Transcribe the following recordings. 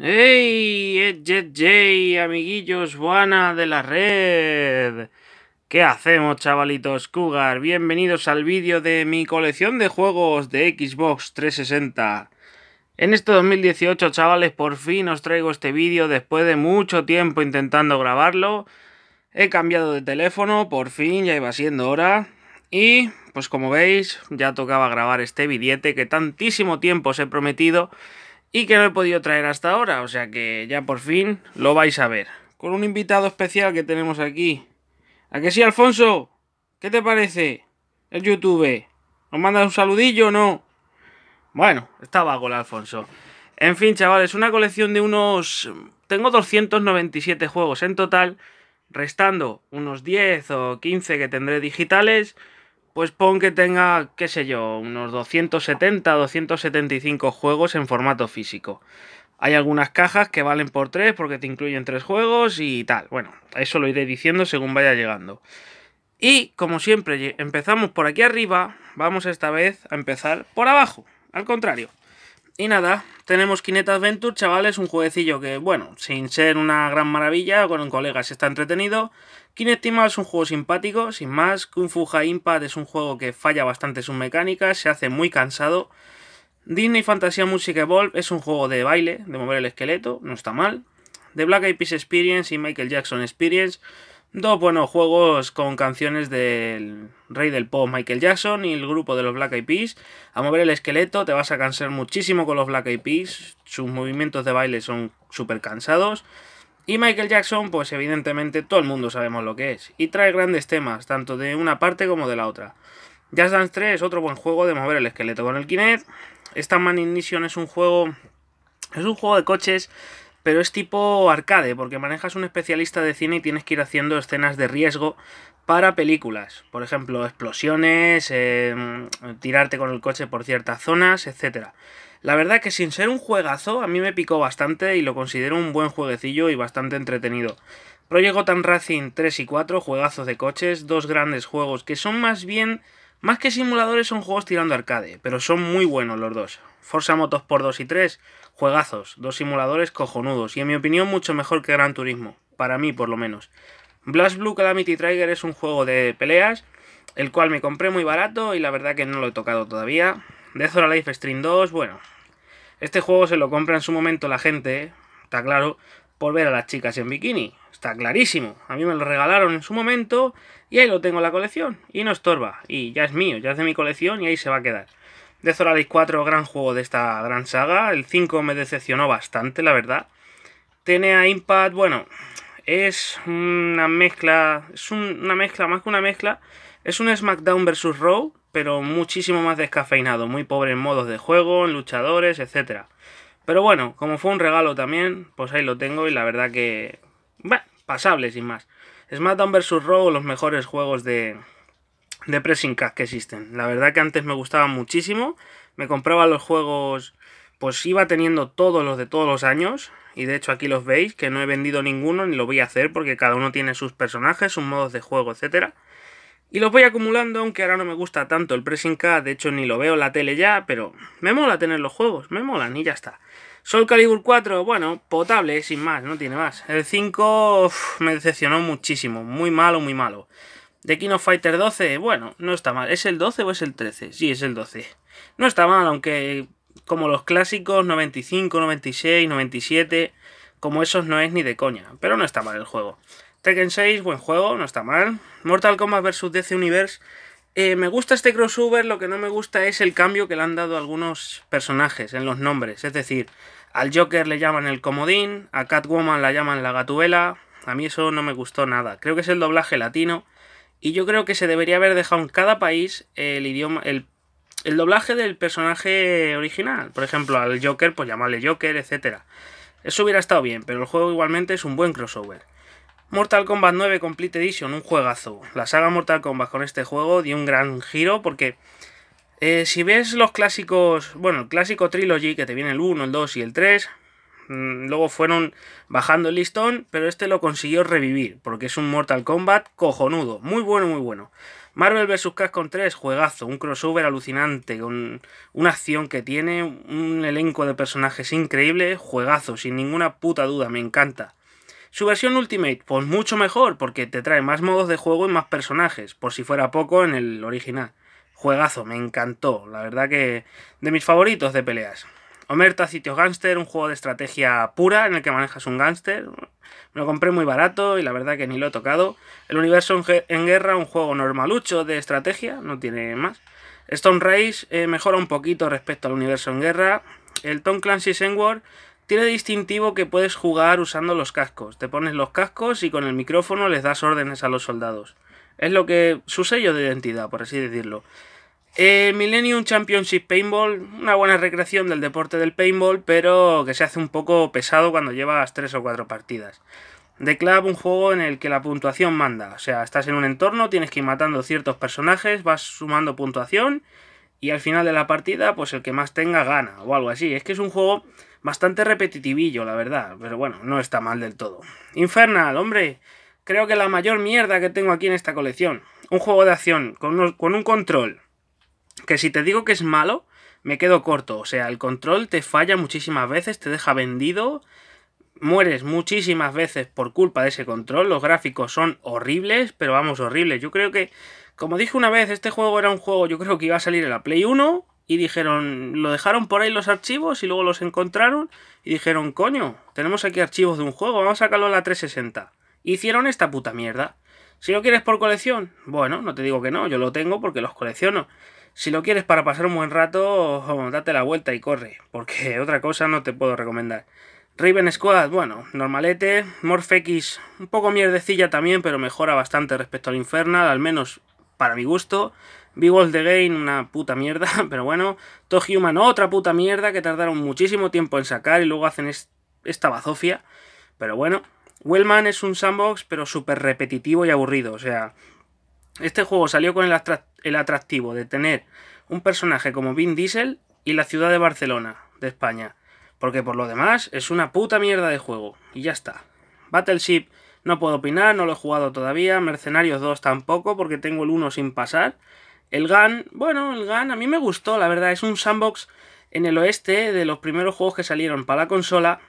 ¡Hey! ¡Ey, amiguillos, buenas de la red! ¿Qué hacemos, chavalitos Cougar? Bienvenidos al vídeo de mi colección de juegos de Xbox 360. En este 2018, chavales, por fin os traigo este vídeo después de mucho tiempo intentando grabarlo. He cambiado de teléfono, por fin, ya iba siendo hora. Y, pues como veis, ya tocaba grabar este billete que tantísimo tiempo os he prometido y que no he podido traer hasta ahora, o sea que ya por fin lo vais a ver. Con un invitado especial que tenemos aquí. ¿A que sí, Alfonso? ¿Qué te parece? El YouTube. ¿Nos mandas un saludillo o no? Bueno, está vago el Alfonso. En fin, chavales, una colección de unos... Tengo 297 juegos en total, restando unos 10 o 15 que tendré digitales pues pon que tenga, qué sé yo, unos 270, 275 juegos en formato físico. Hay algunas cajas que valen por 3 porque te incluyen tres juegos y tal. Bueno, eso lo iré diciendo según vaya llegando. Y como siempre, empezamos por aquí arriba, vamos esta vez a empezar por abajo, al contrario. Y nada, tenemos Kinet Adventure, chavales, un jueguecillo que, bueno, sin ser una gran maravilla, con un se está entretenido. Kinectima es un juego simpático, sin más. Kung Fu High Impact es un juego que falla bastante sus mecánicas, se hace muy cansado. Disney Fantasía Music Evolve es un juego de baile, de mover el esqueleto, no está mal. The Black Eyed Peas Experience y Michael Jackson Experience, dos buenos juegos con canciones del rey del pop Michael Jackson y el grupo de los Black Eyed Peas. A mover el esqueleto te vas a cansar muchísimo con los Black Eyed Peas, sus movimientos de baile son súper cansados. Y Michael Jackson, pues evidentemente todo el mundo sabemos lo que es, y trae grandes temas, tanto de una parte como de la otra. Just Dance 3 es otro buen juego de mover el esqueleto con el Kinect. Man Ignition es un juego. Es un juego de coches, pero es tipo arcade, porque manejas un especialista de cine y tienes que ir haciendo escenas de riesgo para películas. Por ejemplo, explosiones, em, tirarte con el coche por ciertas zonas, etc. La verdad que sin ser un juegazo, a mí me picó bastante y lo considero un buen jueguecillo y bastante entretenido. Project tan Racing 3 y 4, juegazos de coches, dos grandes juegos que son más bien, más que simuladores, son juegos tirando arcade, pero son muy buenos los dos. Forza por 2 y 3, juegazos, dos simuladores cojonudos y en mi opinión mucho mejor que Gran Turismo, para mí por lo menos. Blast Blue Calamity Trigger es un juego de peleas, el cual me compré muy barato y la verdad que no lo he tocado todavía. Death or Stream 2, bueno. Este juego se lo compra en su momento la gente, está claro, por ver a las chicas en bikini. Está clarísimo. A mí me lo regalaron en su momento y ahí lo tengo en la colección. Y no estorba. Y ya es mío, ya es de mi colección y ahí se va a quedar. de or 4, gran juego de esta gran saga. El 5 me decepcionó bastante, la verdad. Tenea Impact, bueno, es una mezcla, es una mezcla, más que una mezcla, es un SmackDown vs. Raw, pero muchísimo más descafeinado, muy pobre en modos de juego, en luchadores, etc. Pero bueno, como fue un regalo también, pues ahí lo tengo y la verdad que... Bueno, pasable, sin más. SmackDown vs. Raw, los mejores juegos de, de Pressing que existen. La verdad que antes me gustaba muchísimo, me compraba los juegos, pues iba teniendo todos los de todos los años, y de hecho aquí los veis, que no he vendido ninguno ni lo voy a hacer porque cada uno tiene sus personajes, sus modos de juego, etcétera. Y los voy acumulando, aunque ahora no me gusta tanto el Pressing Ink, de hecho ni lo veo en la tele ya, pero me mola tener los juegos, me molan y ya está. Sol Calibur 4, bueno, potable, sin más, no tiene más. El 5 me decepcionó muchísimo, muy malo, muy malo. The King Fighter 12, bueno, no está mal. ¿Es el 12 o es el 13? Sí, es el 12. No está mal, aunque como los clásicos 95, 96, 97, como esos no es ni de coña, pero no está mal el juego. Tekken 6, buen juego, no está mal. Mortal Kombat vs. DC Universe. Eh, me gusta este crossover, lo que no me gusta es el cambio que le han dado algunos personajes en los nombres. Es decir, al Joker le llaman el comodín, a Catwoman la llaman la gatuela. A mí eso no me gustó nada. Creo que es el doblaje latino. Y yo creo que se debería haber dejado en cada país el idioma, el, el doblaje del personaje original. Por ejemplo, al Joker, pues llamarle Joker, etc. Eso hubiera estado bien, pero el juego igualmente es un buen crossover. Mortal Kombat 9 Complete Edition, un juegazo. La saga Mortal Kombat con este juego dio un gran giro porque eh, si ves los clásicos, bueno, el clásico Trilogy que te viene el 1, el 2 y el 3, mm, luego fueron bajando el listón, pero este lo consiguió revivir porque es un Mortal Kombat cojonudo, muy bueno, muy bueno. Marvel vs. Capcom 3, juegazo, un crossover alucinante, con una acción que tiene, un elenco de personajes increíble, juegazo, sin ninguna puta duda, me encanta. Su versión Ultimate, pues mucho mejor, porque te trae más modos de juego y más personajes, por si fuera poco en el original. Juegazo, me encantó, la verdad que de mis favoritos de peleas. Omerta Sitio Gangster, un juego de estrategia pura en el que manejas un gángster. Me lo compré muy barato y la verdad que ni lo he tocado. El Universo en Guerra, un juego normalucho de estrategia, no tiene más. Stone Race eh, mejora un poquito respecto al Universo en Guerra. El Tom Clancy's War tiene distintivo que puedes jugar usando los cascos. Te pones los cascos y con el micrófono les das órdenes a los soldados. Es lo que. su sello de identidad, por así decirlo. Eh, Millennium Championship Paintball, una buena recreación del deporte del paintball, pero que se hace un poco pesado cuando llevas tres o cuatro partidas. The Club, un juego en el que la puntuación manda, o sea, estás en un entorno, tienes que ir matando ciertos personajes, vas sumando puntuación y al final de la partida, pues el que más tenga gana o algo así. Es que es un juego Bastante repetitivillo, la verdad, pero bueno, no está mal del todo. Infernal, hombre, creo que la mayor mierda que tengo aquí en esta colección. Un juego de acción con, un control que si te digo que es malo, me quedo corto. O sea, el control te falla muchísimas veces, te deja vendido, mueres muchísimas veces por culpa de ese control. Los gráficos son horribles, pero vamos, horribles. Yo creo que, como dije una vez, este juego era un juego, yo creo que iba a salir en la Play 1 y dijeron, lo dejaron por ahí los archivos y luego los encontraron y dijeron, coño, tenemos aquí archivos de un juego, vamos a sacarlo a la 360. Hicieron esta puta mierda. Si lo quieres por colección, bueno, no te digo que no, yo lo tengo porque los colecciono. Si lo quieres para pasar un buen rato, date la vuelta y corre, porque otra cosa no te puedo recomendar. Raven Squad, bueno, normalete, Morph X, un poco mierdecilla también, pero mejora bastante respecto al Infernal, al menos para mi gusto. Big The Game, una puta mierda, pero bueno. To Human, otra puta mierda que tardaron muchísimo tiempo en sacar y luego hacen esta bazofia. Pero bueno. Wellman es un sandbox, pero súper repetitivo y aburrido. O sea, este juego salió con el, el atractivo de tener un personaje como Vin Diesel y la ciudad de Barcelona, de España. Porque por lo demás es una puta mierda de juego. Y ya está. Battleship no puedo opinar, no lo he jugado todavía. Mercenarios 2 tampoco, porque tengo el 1 sin pasar. El GAN, bueno, el GAN a mí me gustó, la verdad, es un sandbox en el oeste de los primeros juegos que salieron para la consola,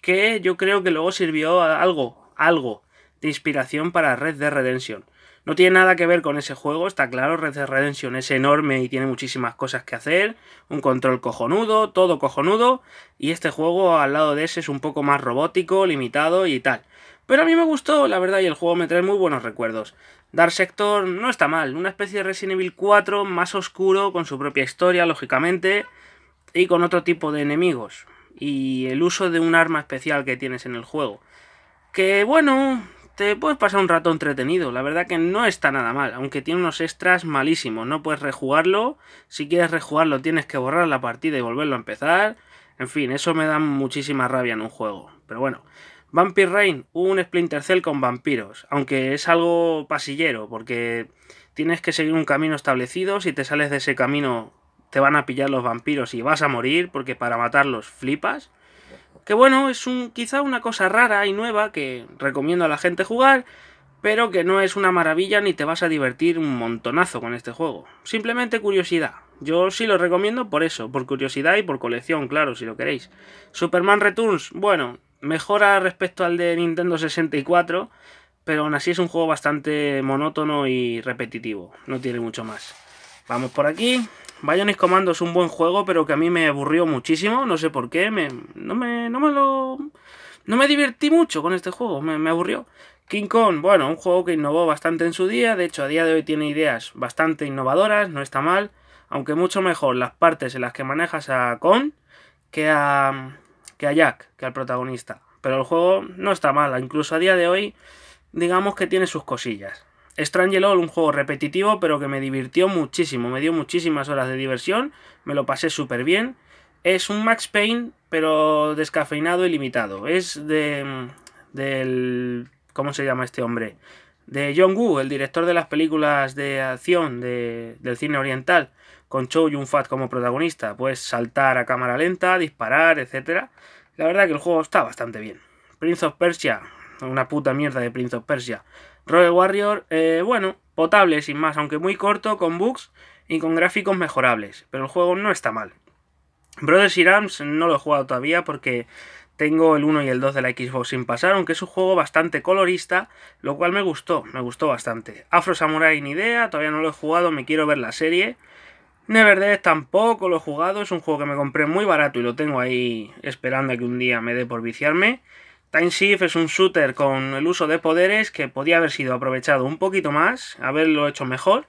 que yo creo que luego sirvió a algo, algo de inspiración para Red Dead Redemption. No tiene nada que ver con ese juego, está claro, Red Dead Redemption es enorme y tiene muchísimas cosas que hacer, un control cojonudo, todo cojonudo, y este juego al lado de ese es un poco más robótico, limitado y tal. Pero a mí me gustó, la verdad, y el juego me trae muy buenos recuerdos. Dark Sector no está mal, una especie de Resident Evil 4 más oscuro, con su propia historia, lógicamente, y con otro tipo de enemigos, y el uso de un arma especial que tienes en el juego. Que bueno, te puedes pasar un rato entretenido, la verdad que no está nada mal, aunque tiene unos extras malísimos, no puedes rejugarlo, si quieres rejugarlo tienes que borrar la partida y volverlo a empezar, en fin, eso me da muchísima rabia en un juego, pero bueno... Vampire Rain, un Splinter Cell con vampiros, aunque es algo pasillero, porque tienes que seguir un camino establecido, si te sales de ese camino te van a pillar los vampiros y vas a morir, porque para matarlos flipas. Que bueno, es un, quizá una cosa rara y nueva que recomiendo a la gente jugar, pero que no es una maravilla ni te vas a divertir un montonazo con este juego. Simplemente curiosidad. Yo sí lo recomiendo por eso, por curiosidad y por colección, claro, si lo queréis. Superman Returns, bueno, Mejora respecto al de Nintendo 64, pero aún así es un juego bastante monótono y repetitivo, no tiene mucho más. Vamos por aquí. Bionic Comando es un buen juego, pero que a mí me aburrió muchísimo, no sé por qué, no, me, no me lo... No me divertí mucho con este juego, me aburrió. King Kong, bueno, un juego que innovó bastante en su día, de hecho a día de hoy tiene ideas bastante innovadoras, no está mal, aunque mucho mejor las partes en las que manejas a Kong que a, que a Jack, que al protagonista. Pero el juego no está mal, incluso a día de hoy, digamos que tiene sus cosillas. Lol, un juego repetitivo, pero que me divirtió muchísimo, me dio muchísimas horas de diversión, me lo pasé súper bien. Es un Max Payne, pero descafeinado y limitado. Es de. Mm, del. ¿Cómo se llama este hombre? De John Woo, el director de las películas de acción de, del cine oriental con Chow Yun-Fat como protagonista. Puedes saltar a cámara lenta, disparar, etc. La verdad que el juego está bastante bien. Prince of Persia, una puta mierda de Prince of Persia. Rogue Warrior, eh, bueno, potable sin más, aunque muy corto, con bugs y con gráficos mejorables. Pero el juego no está mal. Brothers in Rams no lo he jugado todavía porque tengo el 1 y el 2 de la Xbox sin pasar, aunque es un juego bastante colorista, lo cual me gustó, me gustó bastante. Afro Samurai ni idea, todavía no lo he jugado, me quiero ver la serie. Death tampoco lo he jugado, es un juego que me compré muy barato y lo tengo ahí esperando a que un día me dé por viciarme. Time Shift es un shooter con el uso de poderes que podía haber sido aprovechado un poquito más, haberlo hecho mejor,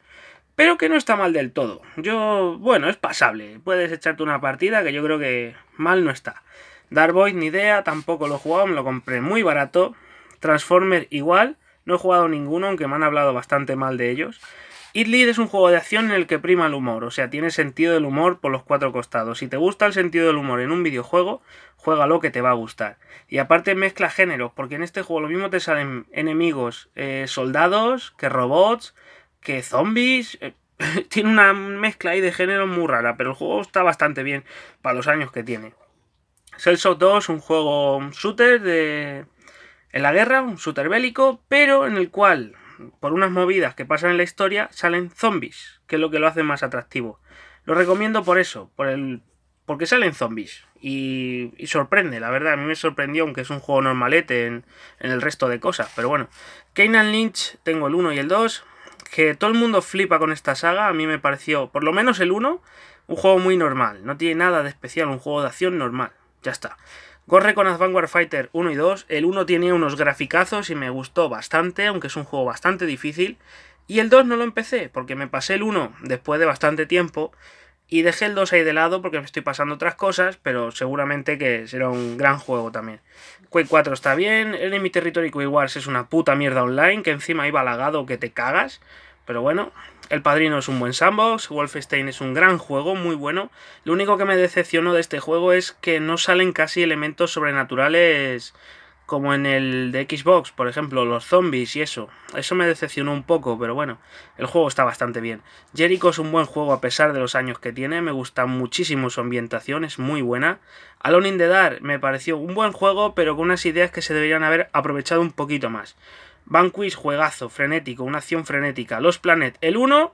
pero que no está mal del todo. Yo, bueno, es pasable, puedes echarte una partida que yo creo que mal no está. Dark Void ni idea, tampoco lo he jugado, me lo compré muy barato. Transformer igual, no he jugado ninguno, aunque me han hablado bastante mal de ellos. It es un juego de acción en el que prima el humor, o sea, tiene sentido del humor por los cuatro costados. Si te gusta el sentido del humor en un videojuego, juega lo que te va a gustar. Y aparte mezcla géneros, porque en este juego lo mismo te salen enemigos, eh, soldados, que robots, que zombies. Eh, tiene una mezcla ahí de géneros muy rara, pero el juego está bastante bien para los años que tiene. Celso 2, un juego shooter de... en la guerra, un shooter bélico, pero en el cual por unas movidas que pasan en la historia, salen zombies, que es lo que lo hace más atractivo. Lo recomiendo por eso, por el, porque salen zombies. Y, sorprende, la verdad, a mí me sorprendió, aunque es un juego normalete en, en el resto de cosas. Pero bueno, Keynan Lynch, tengo el 1 y el 2. Que todo el mundo flipa con esta saga, a mí me pareció, por lo menos el 1, un juego muy normal. No tiene nada de especial, un juego de acción normal. Ya está. Corre con Advanced Warfighter 1 y 2. El 1 tiene unos graficazos y me gustó bastante, aunque es un juego bastante difícil. Y el 2 no lo empecé, porque me pasé el 1 después de bastante tiempo. Y dejé el 2 ahí de lado porque me estoy pasando otras cosas, pero seguramente que será un gran juego también. Quake 4 está bien, Enemy Territory Quake Wars es una puta mierda online, que encima iba lagado que te cagas. Pero bueno, el Padrino es un buen sandbox, Wolfenstein es un gran juego, muy bueno. Lo único que me decepcionó de este juego es que no salen casi elementos sobrenaturales como en el de Xbox, por ejemplo, los zombies y eso. Eso me decepcionó un poco, pero bueno, el juego está bastante bien. Jericho es un buen juego a pesar de los años que tiene, me gusta muchísimo su ambientación, es muy buena. Alone in the Dark me pareció un buen juego, pero con unas ideas que se deberían haber aprovechado un poquito más. Vanquish, juegazo, frenético, una acción frenética. Los Planet, el 1,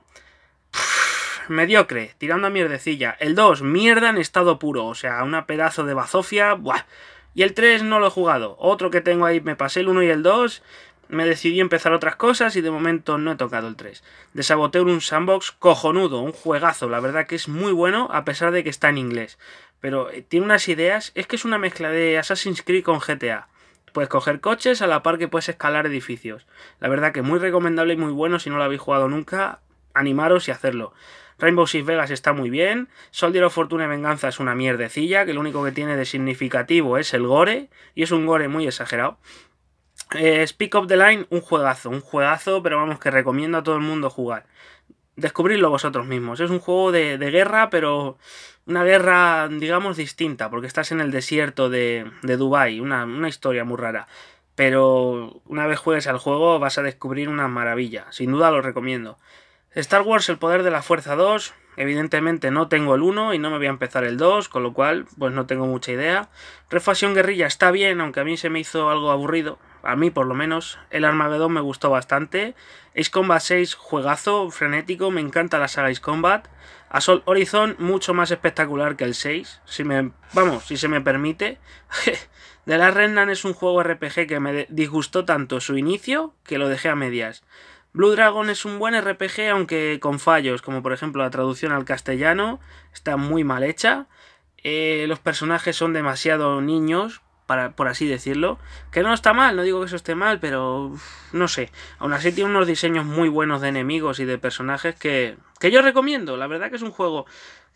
mediocre, tirando a mierdecilla. El 2, mierda en estado puro, o sea, una pedazo de bazofia, buah. Y el 3 no lo he jugado. Otro que tengo ahí, me pasé el 1 y el 2. Me decidí empezar otras cosas y de momento no he tocado el 3. Desaboteo un sandbox cojonudo, un juegazo. La verdad que es muy bueno a pesar de que está en inglés. Pero eh, tiene unas ideas, es que es una mezcla de Assassin's Creed con GTA. Puedes coger coches a la par que puedes escalar edificios. La verdad que muy recomendable y muy bueno si no lo habéis jugado nunca, animaros y hacerlo. Rainbow Six Vegas está muy bien, Soldier of Fortune Venganza es una mierdecilla, que lo único que tiene de significativo es el gore, y es un gore muy exagerado. Eh, Speak of The Line, un juegazo, un juegazo, pero vamos que recomiendo a todo el mundo jugar descubrirlo vosotros mismos. Es un juego de, guerra, pero una guerra, digamos, distinta, porque estás en el desierto de, de Dubái, una, una, historia muy rara. Pero una vez juegues al juego vas a descubrir una maravilla, sin duda lo recomiendo. Star Wars, El Poder de la Fuerza 2, Evidentemente no tengo el 1 y no me voy a empezar el 2, con lo cual pues no tengo mucha idea. Refasión Guerrilla está bien, aunque a mí se me hizo algo aburrido, a mí por lo menos. El Armagedón me gustó bastante. Ace Combat 6, juegazo, frenético, me encanta la saga Ace Combat. Assault Horizon, mucho más espectacular que el 6, si me, vamos, si se me permite. The Last Remnant es un juego RPG que me disgustó tanto su inicio que lo dejé a medias. Blue Dragon es un buen RPG, aunque con fallos, como por ejemplo la traducción al castellano, está muy mal hecha. Eh, los personajes son demasiado niños, para, por así decirlo. Que no está mal, no digo que eso esté mal, pero no sé. Aún así tiene unos diseños muy buenos de enemigos y de personajes que que yo recomiendo. La verdad que es un juego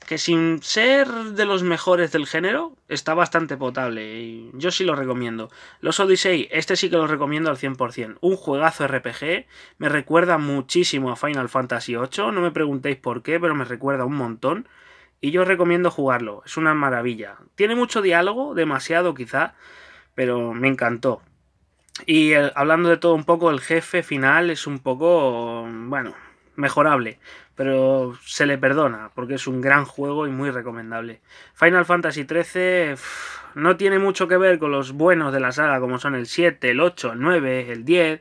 que sin ser de los mejores del género, está bastante potable. Y yo sí lo recomiendo. Los Odyssey, este sí que lo recomiendo al 100%. Un juegazo RPG, me recuerda muchísimo a Final Fantasy VIII. No me preguntéis por qué, pero me recuerda un montón. Y yo recomiendo jugarlo, es una maravilla. Tiene mucho diálogo, demasiado quizá, pero me encantó. Y eh, hablando de todo un poco, el jefe final es un poco, bueno, mejorable pero se le perdona porque es un gran juego y muy recomendable. Final Fantasy XIII no tiene mucho que ver con los buenos de la saga como son el 7, el 8, el 9, el 10,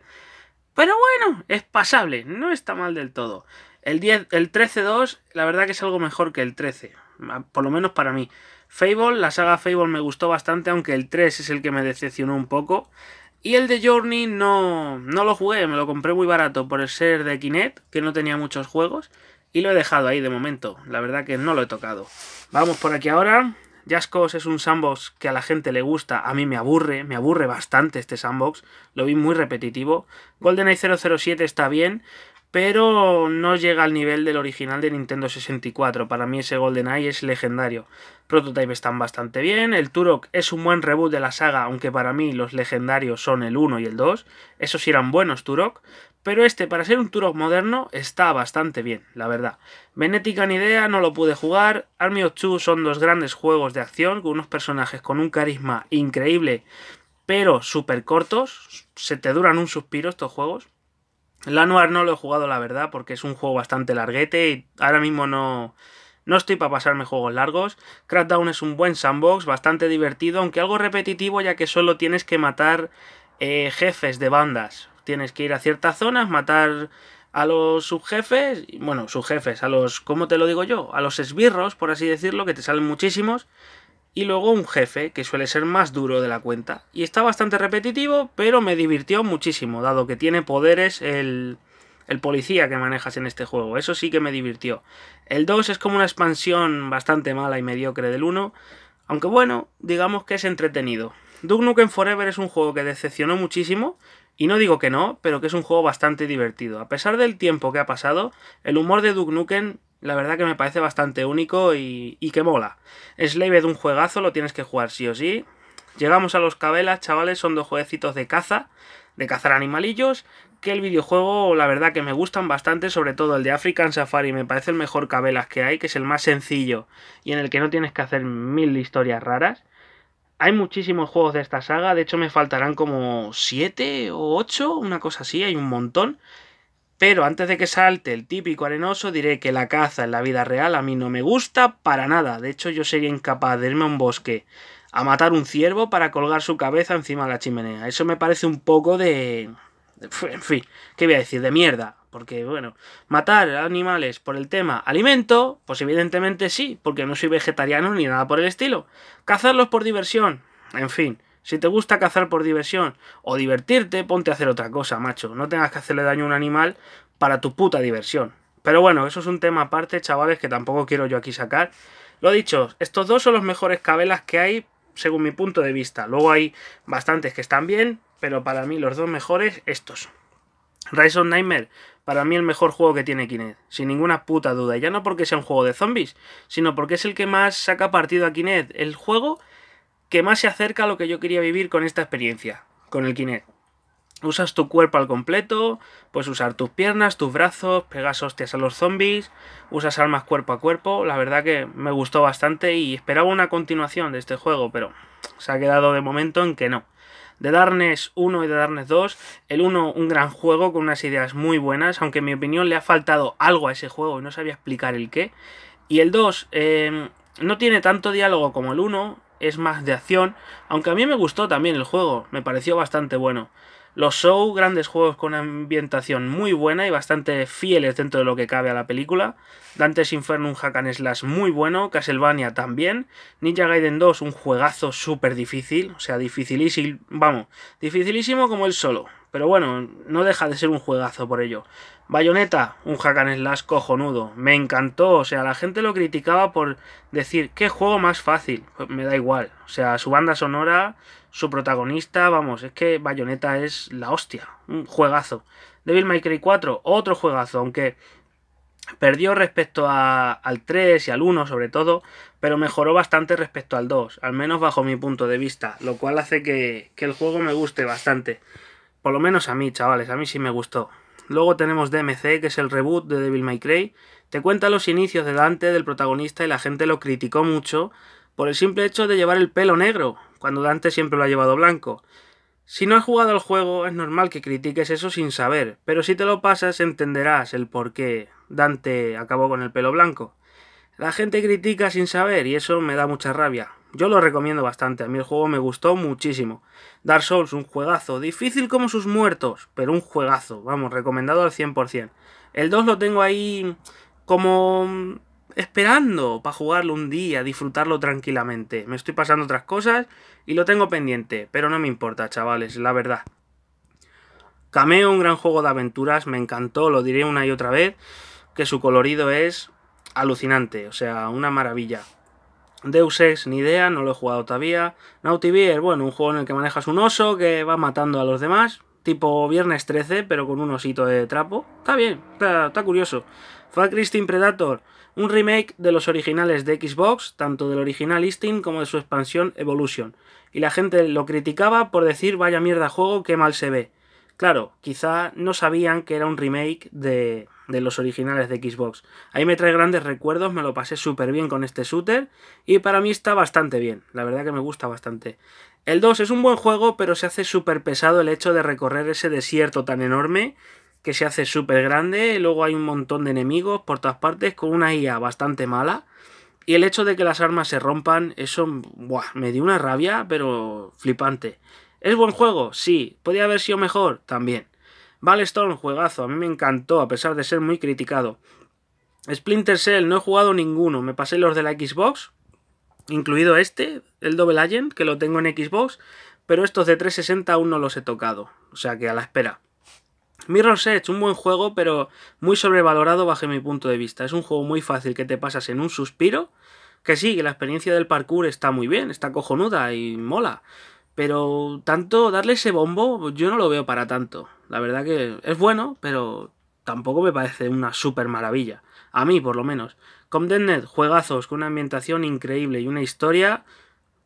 pero bueno, es pasable, no está mal del todo. El, 10, el 13-2, la verdad que es algo mejor que el 13, por lo menos para mí. Fable, la saga Fable me gustó bastante, aunque el 3 es el que me decepcionó un poco. Y el de Journey no, no lo jugué, me lo compré muy barato por el ser de Kinect, que no tenía muchos juegos, y lo he dejado ahí de momento, la verdad que no lo he tocado. Vamos por aquí ahora, Jaskos es un sandbox que a la gente le gusta, a mí me aburre, me aburre bastante este sandbox, lo vi muy repetitivo. GoldenEye 007 está bien, pero no llega al nivel del original de Nintendo 64. Para mí ese GoldenEye es legendario. Prototype están bastante bien, el Turok es un buen reboot de la saga, aunque para mí los legendarios son el 1 y el 2. Esos eran buenos Turok, pero este, para ser un Turok moderno, está bastante bien, la verdad. Venetica ni idea, no lo pude jugar. Army of Two son dos grandes juegos de acción con unos personajes con un carisma increíble, pero súper cortos. Se te duran un suspiro estos juegos. Lanoir no lo he jugado, la verdad, porque es un juego bastante larguete y ahora mismo no, no estoy para pasarme juegos largos. Crackdown es un buen sandbox, bastante divertido, aunque algo repetitivo ya que solo tienes que matar eh, jefes de bandas. Tienes que ir a ciertas zonas, matar a los subjefes, bueno, subjefes, a los, ¿cómo te lo digo yo? A los esbirros, por así decirlo, que te salen muchísimos y luego un jefe que suele ser más duro de la cuenta. Y está bastante repetitivo, pero me divirtió muchísimo, dado que tiene poderes el, el policía que manejas en este juego. Eso sí que me divirtió. El 2 es como una expansión bastante mala y mediocre del 1, aunque bueno, digamos que es entretenido. Duke Nukem Forever es un juego que decepcionó muchísimo, y no digo que no, pero que es un juego bastante divertido. A pesar del tiempo que ha pasado, el humor de Duke Nukem la verdad que me parece bastante único y, y que mola. Es de un juegazo, lo tienes que jugar sí o sí. Llegamos a los cabelas, chavales, son dos jueguecitos de caza, de cazar animalillos, que el videojuego la verdad que me gustan bastante, sobre todo el de African Safari, me parece el mejor cabelas que hay, que es el más sencillo y en el que no tienes que hacer mil historias raras. Hay muchísimos juegos de esta saga, de hecho me faltarán como 7 o 8, una cosa así, hay un montón. Pero antes de que salte el típico arenoso, diré que la caza en la vida real a mí no me gusta para nada. De hecho, yo sería incapaz de irme a un bosque a matar un ciervo para colgar su cabeza encima de la chimenea. Eso me parece un poco de... En fin, ¿qué voy a decir? De mierda. Porque, bueno, matar animales por el tema alimento, pues evidentemente sí, porque no soy vegetariano ni nada por el estilo. Cazarlos por diversión, en fin. Si te gusta cazar por diversión o divertirte, ponte a hacer otra cosa, macho. No tengas que hacerle daño a un animal para tu puta diversión. Pero bueno, eso es un tema aparte, chavales, que tampoco quiero yo aquí sacar. Lo dicho, estos dos son los mejores cabelas que hay, según mi punto de vista. Luego hay bastantes que están bien, pero para mí los dos mejores, estos. Rise of Nightmare, para mí el mejor juego que tiene Kinect, sin ninguna puta duda. Ya no porque sea un juego de zombies, sino porque es el que más saca partido a Kinect. El juego que más se acerca a lo que yo quería vivir con esta experiencia, con el Kinect. Usas tu cuerpo al completo, puedes usar tus piernas, tus brazos, pegas hostias a los zombies, usas armas cuerpo a cuerpo. La verdad que me gustó bastante y esperaba una continuación de este juego, pero se ha quedado de momento en que no. De Darkness 1 y de Darkness 2, el 1 un gran juego con unas ideas muy buenas, aunque en mi opinión le ha faltado algo a ese juego y no sabía explicar el qué. Y el 2 eh, no tiene tanto diálogo como el 1, es más de acción, aunque a mí me gustó también el juego, me pareció bastante bueno. Los show, grandes juegos con ambientación muy buena y bastante fieles dentro de lo que cabe a la película. Dante's Inferno, un hack and slash muy bueno. Castlevania también. Ninja Gaiden 2, un juegazo súper difícil. O sea, dificilísimo. Vamos, dificilísimo como el solo. Pero bueno, no deja de ser un juegazo por ello. Bayonetta, un hack and slash cojonudo. Me encantó. O sea, la gente lo criticaba por decir, qué juego más fácil. Pues me da igual. O sea, su banda sonora su protagonista, vamos, es que Bayonetta es la hostia, un juegazo. Devil May Cry 4, otro juegazo, aunque perdió respecto a, al 3 y al 1 sobre todo, pero mejoró bastante respecto al 2, al menos bajo mi punto de vista, lo cual hace que, que el juego me guste bastante. Por lo menos a mí, chavales, a mí sí me gustó. Luego tenemos DMC, que es el reboot de Devil May Cry. Te cuenta los inicios de Dante, del protagonista, y la gente lo criticó mucho por el simple hecho de llevar el pelo negro, cuando Dante siempre lo ha llevado blanco. Si no has jugado al juego, es normal que critiques eso sin saber, pero si te lo pasas entenderás el por qué Dante acabó con el pelo blanco. La gente critica sin saber y eso me da mucha rabia. Yo lo recomiendo bastante, a mí el juego me gustó muchísimo. Dark Souls, un juegazo, difícil como sus muertos, pero un juegazo, vamos, recomendado al 100%. El 2 lo tengo ahí como esperando para jugarlo un día, disfrutarlo tranquilamente. Me estoy pasando otras cosas y lo tengo pendiente, pero no me importa, chavales, la verdad. Cameo, un gran juego de aventuras, me encantó, lo diré una y otra vez, que su colorido es alucinante, o sea, una maravilla. Deus Ex, ni idea, no lo he jugado todavía. Bear, bueno, un juego en el que manejas un oso que va matando a los demás, tipo Viernes 13, pero con un osito de trapo. Está bien, está, curioso. Far Christine Predator, un remake de los originales de Xbox, tanto del original Instinct como de su expansión Evolution, y la gente lo criticaba por decir vaya mierda juego, qué mal se ve. Claro, quizá no sabían que era un remake de, de los originales de Xbox. Ahí me trae grandes recuerdos, me lo pasé súper bien con este shooter y para mí está bastante bien, la verdad que me gusta bastante. El 2 es un buen juego, pero se hace súper pesado el hecho de recorrer ese desierto tan enorme que se hace súper grande, luego hay un montón de enemigos por todas partes con una IA bastante mala. Y el hecho de que las armas se rompan, eso me dio una rabia, pero flipante. ¿Es buen juego? Sí. ¿Podría haber sido mejor? También. Vale juegazo, a mí me encantó, a pesar de ser muy criticado. Splinter Cell, no he jugado ninguno, me pasé los de la Xbox, incluido este, el Double Agent, que lo tengo en Xbox, pero estos de 360 aún no los he tocado, o sea que a la espera. Mirror's Edge, un buen juego, pero muy sobrevalorado bajo mi punto de vista. Es un juego muy fácil que te pasas en un suspiro. Que sí, que la experiencia del parkour está muy bien, está cojonuda y mola. Pero tanto darle ese bombo, yo no lo veo para tanto. La verdad que es bueno, pero tampoco me parece una super maravilla. A mí, por lo menos. Condemned, juegazos con una ambientación increíble y una historia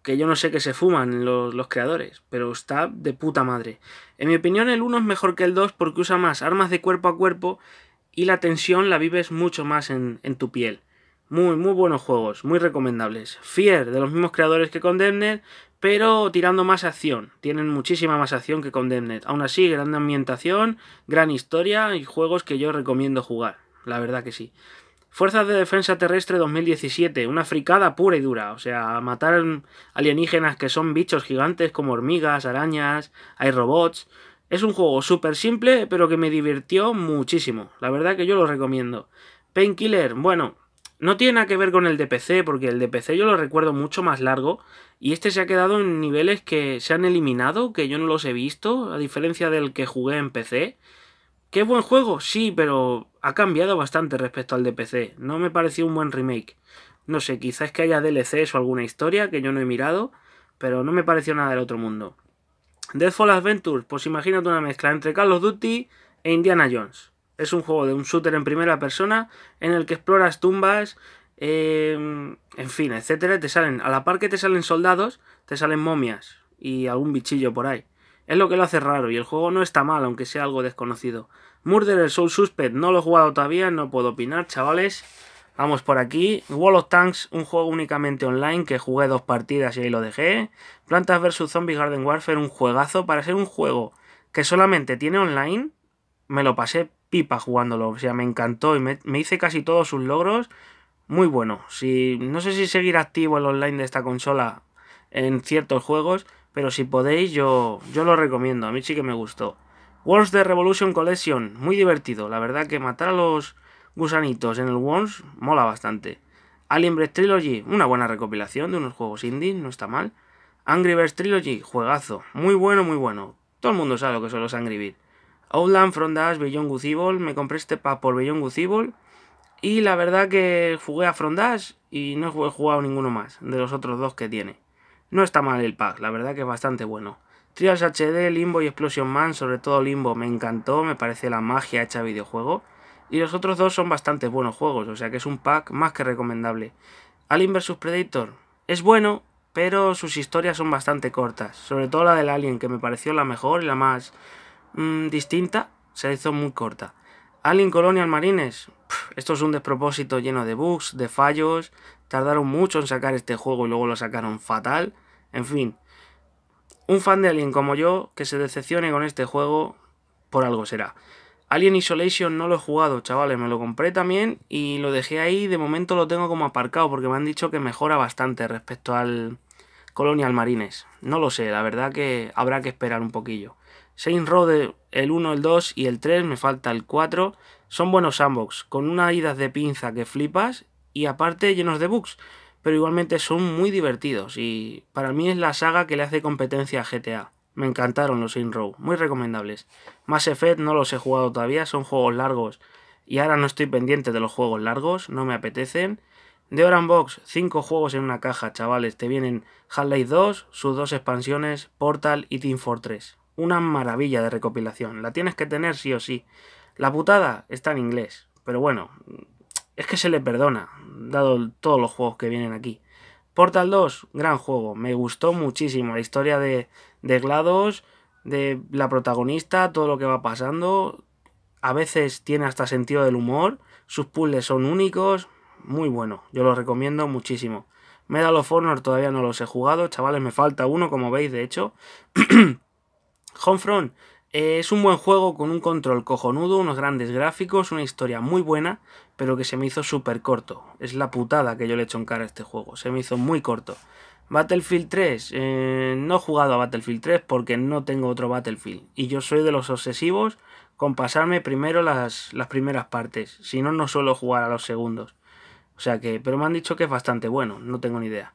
que yo no sé qué se fuman los, los, creadores, pero está de puta madre. En mi opinión el 1 es mejor que el 2 porque usa más armas de cuerpo a cuerpo y la tensión la vives mucho más en, tu piel. Muy, muy buenos juegos, muy recomendables. Fier de los mismos creadores que Condemned, pero tirando más acción. Tienen muchísima más acción que Condemned. Aún así, gran ambientación, gran historia y juegos que yo recomiendo jugar. La verdad que sí. Fuerzas de Defensa Terrestre 2017, una fricada pura y dura, o sea, matar alienígenas que son bichos gigantes como hormigas, arañas, hay robots. Es un juego súper simple, pero que me divirtió muchísimo. La verdad que yo lo recomiendo. Painkiller, bueno, no tiene nada que ver con el de PC, porque el de PC yo lo recuerdo mucho más largo. Y este se ha quedado en niveles que se han eliminado, que yo no los he visto, a diferencia del que jugué en PC. ¿Qué buen juego? Sí, pero ha cambiado bastante respecto al de PC. No me pareció un buen remake. No sé, quizás que haya DLCs o alguna historia que yo no he mirado, pero no me pareció nada del otro mundo. Deathfall Adventures, pues imagínate una mezcla entre Call of Duty e Indiana Jones. Es un juego de un shooter en primera persona en el que exploras tumbas, em, en fin, etcétera. Te salen, a la par que te salen soldados, te salen momias y algún bichillo por ahí. Es lo que lo hace raro y el juego no está mal, aunque sea algo desconocido. Murderer Soul Suspect, no lo he jugado todavía, no puedo opinar, chavales. Vamos por aquí. Wall of Tanks, un juego únicamente online que jugué dos partidas y ahí lo dejé. Plantas vs. Zombies Garden Warfare, un juegazo. Para ser un juego que solamente tiene online, me lo pasé pipa jugándolo. O sea, me encantó y me, hice casi todos sus logros. Muy bueno. Si, no sé si seguir activo el online de esta consola en ciertos juegos, pero si podéis yo, yo lo recomiendo, a mí sí que me gustó. Worms the Revolution Collection, muy divertido, la verdad que matar a los gusanitos en el Worms mola bastante. Alien Breath Trilogy, una buena recopilación de unos juegos indie, no está mal. Angry Birds Trilogy, juegazo, muy bueno, muy bueno. Todo el mundo sabe lo que son los Angry Birds. Outland, From Dash, Beyond me compré este pack por Beyond Y la verdad que jugué a From y no he jugado ninguno más de los otros dos que tiene. No está mal el pack, la verdad que es bastante bueno. Trials HD, Limbo y Explosion Man, sobre todo Limbo me encantó, me parece la magia hecha videojuego. Y los otros dos son bastante buenos juegos, o sea que es un pack más que recomendable. Alien vs Predator es bueno, pero sus historias son bastante cortas. Sobre todo la del Alien, que me pareció la mejor y la más mm, distinta, se hizo muy corta. Alien Colonial Marines, esto es un despropósito lleno de bugs, de fallos, tardaron mucho en sacar este juego y luego lo sacaron fatal, en fin. Un fan de Alien como yo que se decepcione con este juego, por algo será. Alien Isolation no lo he jugado, chavales, me lo compré también y lo dejé ahí, de momento lo tengo como aparcado porque me han dicho que mejora bastante respecto al Colonial Marines. No lo sé, la verdad que habrá que esperar un poquillo. Saints Row el 1, el 2 y el 3, me falta el 4 son buenos sandbox, con unas idas de pinza que flipas y aparte llenos de bugs, pero igualmente son muy divertidos y para mí es la saga que le hace competencia a GTA. Me encantaron los In Row, muy recomendables. Mass Effect no los he jugado todavía, son juegos largos y ahora no estoy pendiente de los juegos largos, no me apetecen. De Oran Box, 5 juegos en una caja, chavales. Te vienen Half-Life 2, sus dos expansiones, Portal y Team Fortress. Una maravilla de recopilación, la tienes que tener sí o sí. La putada está en inglés, pero bueno, es que se le perdona, dado todos los juegos que vienen aquí. Portal 2, gran juego, me gustó muchísimo la historia de, de GLaDOS, de la protagonista, todo lo que va pasando. A veces tiene hasta sentido del humor, sus puzzles son únicos, muy bueno, yo lo recomiendo muchísimo. Medal of Honor todavía no los he jugado, chavales, me falta uno, como veis, de hecho. Homefront eh, es un buen juego con un control cojonudo, unos grandes gráficos, una historia muy buena, pero que se me hizo súper corto. Es la putada que yo le echo en cara a este juego, se me hizo muy corto. Battlefield 3, eh, no he jugado a Battlefield 3 porque no tengo otro Battlefield. Y yo soy de los obsesivos con pasarme primero las, las primeras partes, si no, no suelo jugar a los segundos. O sea que, pero me han dicho que es bastante bueno, no tengo ni idea.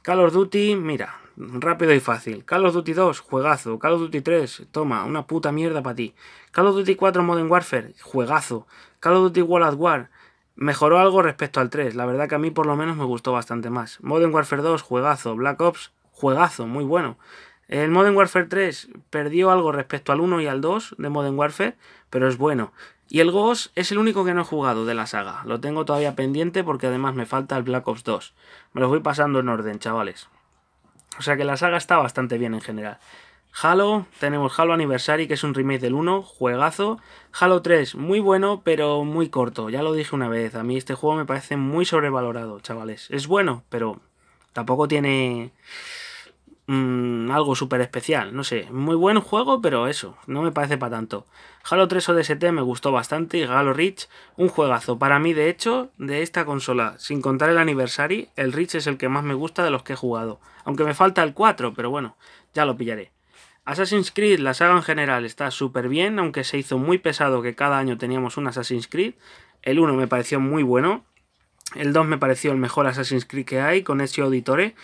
Call of Duty, mira, Rápido y fácil. Call of Duty 2, juegazo. Call of Duty 3, toma, una puta mierda para ti. Call of Duty 4 Modern Warfare, juegazo. Call of Duty World at War, mejoró algo respecto al 3. La verdad que a mí por lo menos me gustó bastante más. Modern Warfare 2, juegazo. Black Ops, juegazo, muy bueno. El Modern Warfare 3 perdió algo respecto al 1 y al 2 de Modern Warfare, pero es bueno. Y el Ghost es el único que no he jugado de la saga. Lo tengo todavía pendiente porque además me falta el Black Ops 2. Me lo voy pasando en orden, chavales. O sea que la saga está bastante bien en general. Halo, tenemos Halo Anniversary, que es un remake del 1, juegazo. Halo 3, muy bueno, pero muy corto. Ya lo dije una vez, a mí este juego me parece muy sobrevalorado, chavales. Es bueno, pero tampoco tiene... Mm, algo súper especial. No sé, muy buen juego, pero eso, no me parece para tanto. Halo 3 ODST me gustó bastante y Halo Reach, un juegazo. Para mí, de hecho, de esta consola, sin contar el Anniversary, el Reach es el que más me gusta de los que he jugado. Aunque me falta el 4, pero bueno, ya lo pillaré. Assassin's Creed, la saga en general, está súper bien, aunque se hizo muy pesado que cada año teníamos un Assassin's Creed. El 1 me pareció muy bueno, el 2 me pareció el mejor Assassin's Creed que hay, con ese Auditore.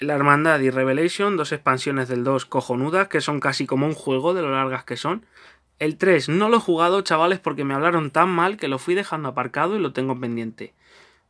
La Hermandad y Revelation, dos expansiones del 2 cojonudas, que son casi como un juego de lo largas que son. El 3 no lo he jugado, chavales, porque me hablaron tan mal que lo fui dejando aparcado y lo tengo pendiente.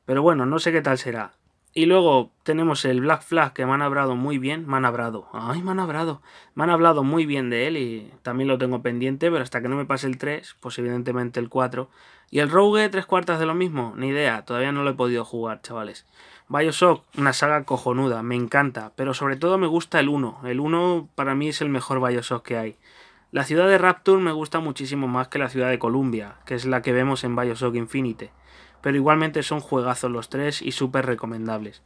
Pero bueno, no sé qué tal será. Y luego tenemos el Black Flag que me han hablado muy bien. Me han hablado. Ay, me han hablado. Me han hablado muy bien de él y también lo tengo pendiente, pero hasta que no me pase el 3, pues evidentemente el 4. Y el Rogue, tres cuartas de lo mismo. Ni idea, todavía no lo he podido jugar, chavales. Bioshock, una saga cojonuda, me encanta, pero sobre todo me gusta el 1. El 1 para mí es el mejor Bioshock que hay. La ciudad de Rapture me gusta muchísimo más que la ciudad de Columbia, que es la que vemos en Bioshock Infinite, pero igualmente son juegazos los tres y súper recomendables.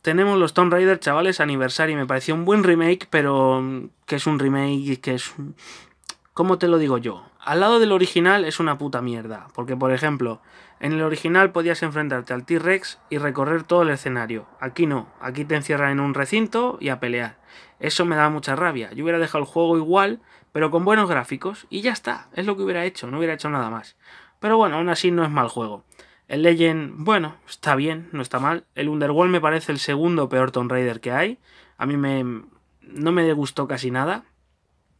Tenemos los Tomb Raider, chavales, aniversario, me pareció un buen remake, pero mm, que es un remake y que es... ¿Cómo te lo digo yo? Al lado del original es una puta mierda, porque por ejemplo, en el original podías enfrentarte al T-Rex y recorrer todo el escenario. Aquí no, aquí te encierran en un recinto y a pelear. Eso me da mucha rabia. Yo hubiera dejado el juego igual, pero con buenos gráficos, y ya está, es lo que hubiera hecho, no hubiera hecho nada más. Pero bueno, aún así no es mal juego. El Legend, bueno, está bien, no está mal. El Underworld me parece el segundo peor Tomb Raider que hay. A mí me... no me gustó casi nada.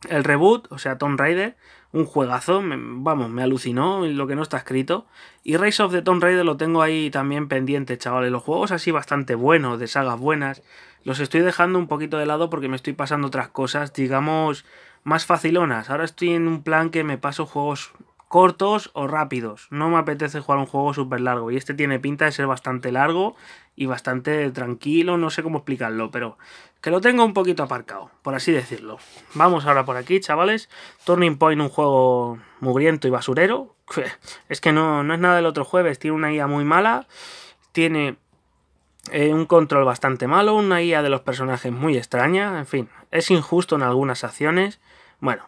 El reboot, o sea, Tomb Raider, un juegazo, vamos, me alucinó lo que no está escrito. Y Race of the Tomb Raider lo tengo ahí también pendiente, chavales. Los juegos así bastante buenos, de sagas buenas, los estoy dejando un poquito de lado porque me estoy pasando otras cosas, digamos, más facilonas. Ahora estoy en un plan que me paso juegos cortos o rápidos. No me apetece jugar un juego súper largo y este tiene pinta de ser bastante largo y bastante tranquilo, no sé cómo explicarlo, pero que lo tengo un poquito aparcado, por así decirlo. Vamos ahora por aquí, chavales. Turning Point, un juego mugriento y basurero. Es que no, no es nada del otro jueves, tiene una IA muy mala, tiene eh, un control bastante malo, una IA de los personajes muy extraña, en fin, es injusto en algunas acciones. Bueno,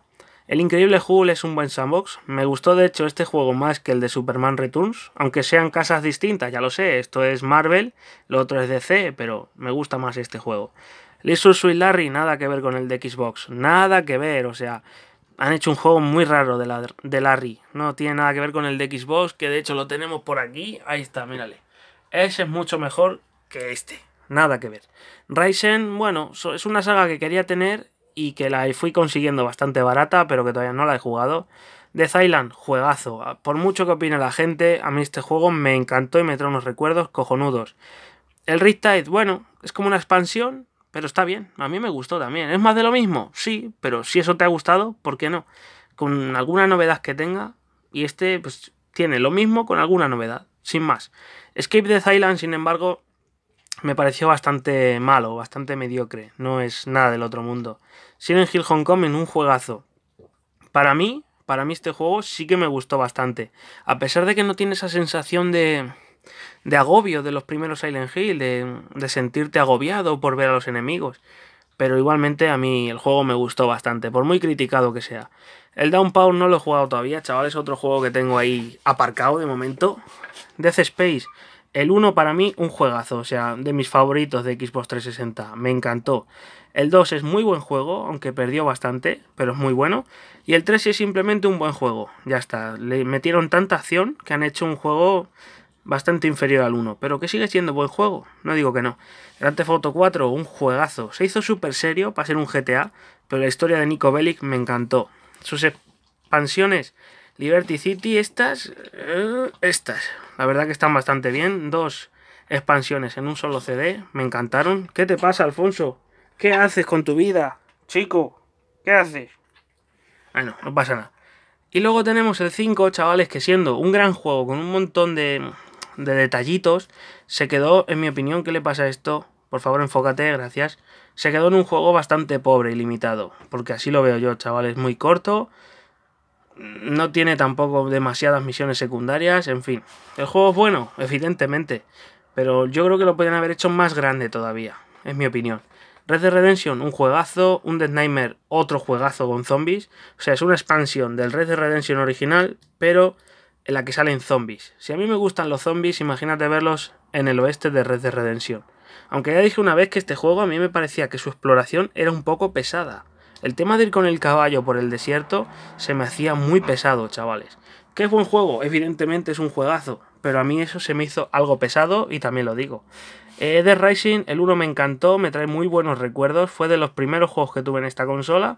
el increíble Hulk es un buen sandbox. Me gustó de hecho este juego más que el de Superman Returns, aunque sean casas distintas, ya lo sé, esto es Marvel, lo otro es DC, pero me gusta más este juego. Lizard Sweet Larry, nada que ver con el de Xbox, nada que ver, o sea, han hecho un juego muy raro de, de Larry, no tiene nada que ver con el de Xbox, que de hecho lo tenemos por aquí, ahí está, mírale. Ese es mucho mejor que este, nada que ver. Ryzen, bueno, es una saga que quería tener y que la fui consiguiendo bastante barata, pero que todavía no la he jugado. The Island, juegazo. Ah, por mucho que opine la gente, a mí este juego me encantó y me trae unos recuerdos cojonudos. El Riptide, bueno, es como una expansión, pero está bien. A mí me gustó también. ¿Es más de lo mismo? Sí, pero si eso te ha gustado, ¿por qué no? Con alguna novedad que tenga. Y este, pues, tiene lo mismo con alguna novedad, sin más. Escape the Island, sin embargo, me pareció bastante malo, bastante mediocre. No es nada del otro mundo. Silent Hill Hong Kong en un juegazo. Para mí, para mí este juego sí que me gustó bastante. A pesar de que no tiene esa sensación de, de agobio de los primeros Silent Hill, de, de sentirte agobiado por ver a los enemigos. Pero igualmente a mí el juego me gustó bastante, por muy criticado que sea. El Down no lo he jugado todavía, chavales, otro juego que tengo ahí aparcado de momento. Death Space el 1 para mí un juegazo, o sea, de mis favoritos de Xbox 360, me encantó. El 2 es muy buen juego, aunque perdió bastante, pero es muy bueno. Y el 3 es simplemente un buen juego, ya está. Le metieron tanta acción que han hecho un juego bastante inferior al 1, pero que sigue siendo buen juego, no digo que no. Grand Theft 4, un juegazo. Se hizo súper serio para ser un GTA, pero la historia de Nico Bellic me encantó. Sus expansiones, Liberty City, estas, eh, estas, la verdad que están bastante bien. Dos expansiones en un solo CD. Me encantaron. ¿Qué te pasa, Alfonso? ¿Qué haces con tu vida? Chico, ¿qué haces? Bueno, no pasa nada. Y luego tenemos el 5, chavales, que siendo un gran juego con un montón de, detallitos, se quedó, en mi opinión, ¿qué le pasa a esto? Por favor, enfócate, gracias. Se quedó en un juego bastante pobre y limitado, porque así lo veo yo, chavales, muy corto, no tiene tampoco demasiadas misiones secundarias, en fin. El juego es bueno, evidentemente, pero yo creo que lo pueden haber hecho más grande todavía, es mi opinión. Red de Redemption, un juegazo, un Dead Nightmare, otro juegazo con zombies. O sea, es una expansión del Red de Redemption original, pero en la que salen zombies. Si a mí me gustan los zombies, imagínate verlos en el oeste de Red de Redemption. Aunque ya dije una vez que este juego a mí me parecía que su exploración era un poco pesada. El tema de ir con el caballo por el desierto se me hacía muy pesado, chavales. ¿Qué es buen juego? Evidentemente es un juegazo, pero a mí eso se me hizo algo pesado y también lo digo. Eh, The Rising, el 1 me encantó, me trae muy buenos recuerdos, fue de los primeros juegos que tuve en esta consola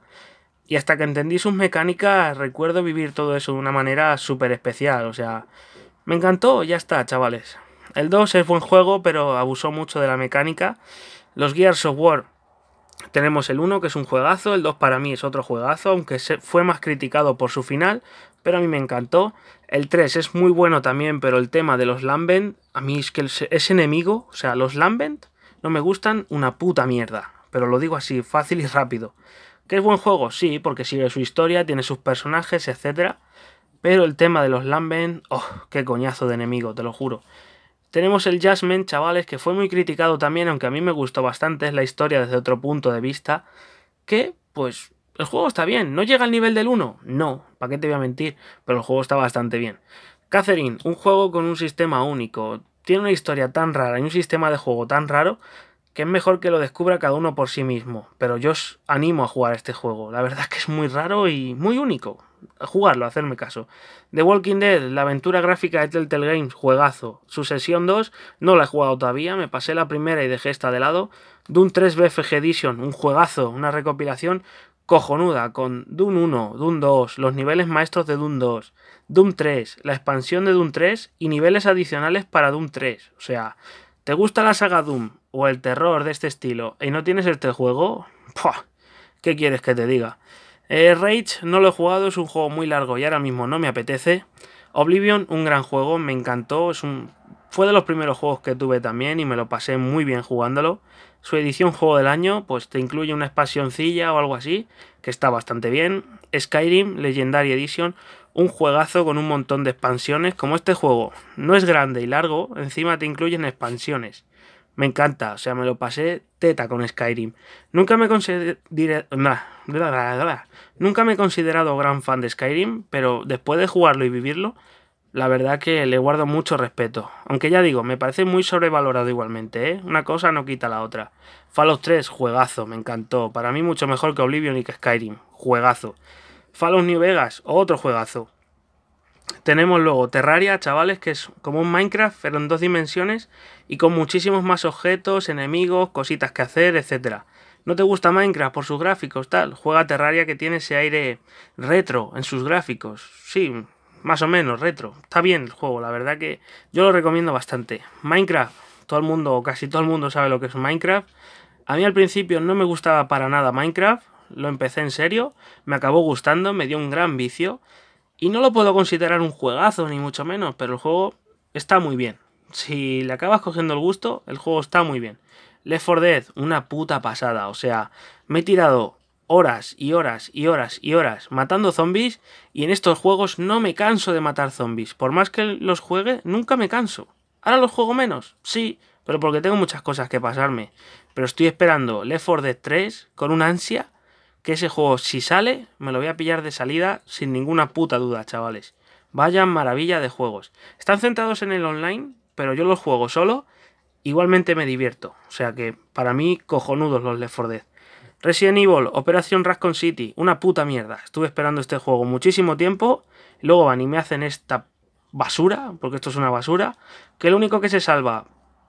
y hasta que entendí sus mecánicas recuerdo vivir todo eso de una manera súper especial, o sea, me encantó, ya está, chavales. El 2 es buen juego, pero abusó mucho de la mecánica. Los Gears of War tenemos el 1, que es un juegazo, el 2 para mí es otro juegazo, aunque fue más criticado por su final, pero a mí me encantó. El 3 es muy bueno también, pero el tema de los Lambent, a mí es que es enemigo, o sea, los Lambent no me gustan una puta mierda, pero lo digo así, fácil y rápido. ¿Que es buen juego? Sí, porque sigue su historia, tiene sus personajes, etc. Pero el tema de los Lambent, oh, qué coñazo de enemigo, te lo juro. Tenemos el Jasmine, chavales, que fue muy criticado también, aunque a mí me gustó bastante, es la historia desde otro punto de vista, que, pues, el juego está bien, ¿no llega al nivel del 1? No, ¿para qué te voy a mentir? Pero el juego está bastante bien. Catherine, un juego con un sistema único, tiene una historia tan rara y un sistema de juego tan raro que es mejor que lo descubra cada uno por sí mismo. Pero yo os animo a jugar este juego. La verdad es que es muy raro y muy único. jugarlo, hacerme caso. The Walking Dead, la aventura gráfica de Telltale Games, juegazo. Su sesión 2, no la he jugado todavía, me pasé la primera y dejé esta de lado. Doom 3 BFG Edition, un juegazo, una recopilación cojonuda con Doom 1, Doom 2, los niveles maestros de Doom 2, Doom 3, la expansión de Doom 3 y niveles adicionales para Doom 3. O sea, ¿te gusta la saga Doom? o el terror de este estilo y no tienes este juego, ¿qué quieres que te diga? Eh, Rage no lo he jugado, es un juego muy largo y ahora mismo no me apetece. Oblivion, un gran juego, me encantó, es un... fue de los primeros juegos que tuve también y me lo pasé muy bien jugándolo. Su edición juego del año, pues te incluye una expansioncilla o algo así, que está bastante bien. Skyrim Legendary Edition, un juegazo con un montón de expansiones, como este juego no es grande y largo, encima te incluyen expansiones. Me encanta, o sea, me lo pasé teta con Skyrim. Nunca me, Nunca me he considerado gran fan de Skyrim, pero después de jugarlo y vivirlo, la verdad que le guardo mucho respeto. Aunque ya digo, me parece muy sobrevalorado igualmente, ¿eh? Una cosa no quita la otra. Fallout 3, juegazo, me encantó. Para mí mucho mejor que Oblivion y que Skyrim, juegazo. Fallout New Vegas, otro juegazo. Tenemos luego Terraria, chavales, que es como un Minecraft, pero en dos dimensiones y con muchísimos más objetos, enemigos, cositas que hacer, etcétera. ¿No te gusta Minecraft por sus gráficos, tal? Juega Terraria que tiene ese aire retro en sus gráficos. Sí, más o menos retro. Está bien el juego, la verdad que yo lo recomiendo bastante. Minecraft, todo el mundo, o casi todo el mundo sabe lo que es Minecraft. A mí al principio no me gustaba para nada Minecraft, lo empecé en serio, me acabó gustando, me dio un gran vicio. Y no lo puedo considerar un juegazo, ni mucho menos, pero el juego está muy bien. Si le acabas cogiendo el gusto, el juego está muy bien. Left 4 Dead, una puta pasada. O sea, me he tirado horas y horas y horas y horas matando zombies y en estos juegos no me canso de matar zombies. Por más que los juegue, nunca me canso. Ahora los juego menos, sí, pero porque tengo muchas cosas que pasarme. Pero estoy esperando Left 4 Dead 3 con una ansia que ese juego si sale me lo voy a pillar de salida sin ninguna puta duda, chavales. Vaya maravilla de juegos. Están centrados en el online, pero yo los juego solo, igualmente me divierto. O sea que para mí cojonudos los Left 4 Dead. Resident Evil, Operación Raccoon City, una puta mierda. Estuve esperando este juego muchísimo tiempo, luego van y me hacen esta basura, porque esto es una basura, que lo único que se salva,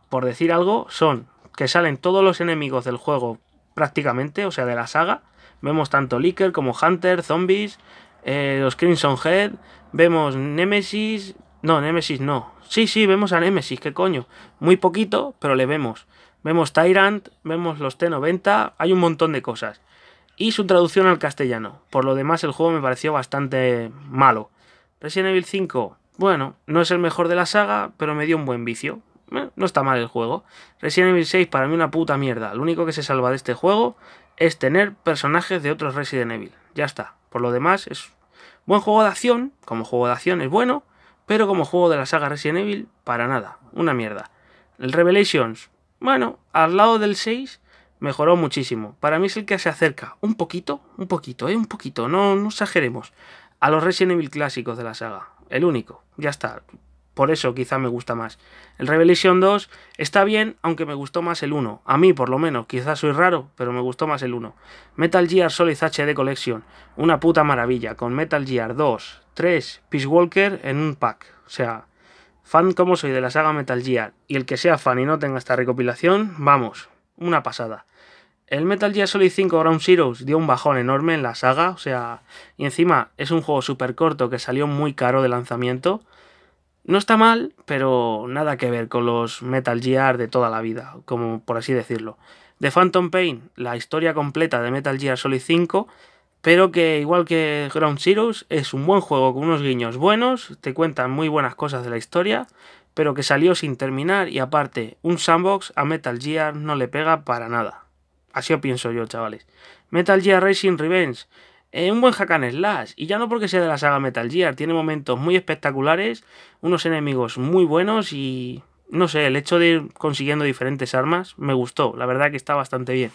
por decir algo, son que salen todos los enemigos del juego prácticamente, o sea, de la saga, Vemos tanto Licker como Hunter, Zombies, eh, los Crimson Head, vemos Nemesis, no, Nemesis no. Sí, sí, vemos a Nemesis, qué coño. Muy poquito, pero le vemos. Vemos Tyrant, vemos los T90, hay un montón de cosas. Y su traducción al castellano. Por lo demás, el juego me pareció bastante malo. Resident Evil 5, bueno, no es el mejor de la saga, pero me dio un buen vicio. Eh, no está mal el juego. Resident Evil 6 para mí una puta mierda. Lo único que se salva de este juego es tener personajes de otros Resident Evil. Ya está. Por lo demás, es buen juego de acción. Como juego de acción es bueno, pero como juego de la saga Resident Evil, para nada. Una mierda. El Revelations, bueno, al lado del 6 mejoró muchísimo. Para mí es el que se acerca un poquito, un poquito, ¿eh? un poquito, no, no exageremos, a los Resident Evil clásicos de la saga. El único, ya está. Por eso quizá me gusta más. El Revelation 2 está bien, aunque me gustó más el 1. A mí, por lo menos, quizás soy raro, pero me gustó más el 1. Metal Gear Solid HD Collection, una puta maravilla, con Metal Gear 2, 3, Peace Walker en un pack. O sea, fan como soy de la saga Metal Gear, y el que sea fan y no tenga esta recopilación, vamos, una pasada. El Metal Gear Solid 5 Ground Zeroes dio un bajón enorme en la saga, o sea, y encima es un juego súper corto que salió muy caro de lanzamiento. No está mal, pero nada que ver con los Metal Gear de toda la vida, como por así decirlo. The Phantom Pain, la historia completa de Metal Gear Solid 5, pero que igual que Ground Zeroes es un buen juego con unos guiños buenos, te cuentan muy buenas cosas de la historia, pero que salió sin terminar y aparte un sandbox a Metal Gear no le pega para nada. Así lo pienso yo, chavales. Metal Gear Racing Revenge un buen hack and slash, y ya no porque sea de la saga Metal Gear, tiene momentos muy espectaculares, unos enemigos muy buenos y... No sé, el hecho de ir consiguiendo diferentes armas me gustó, la verdad que está bastante bien.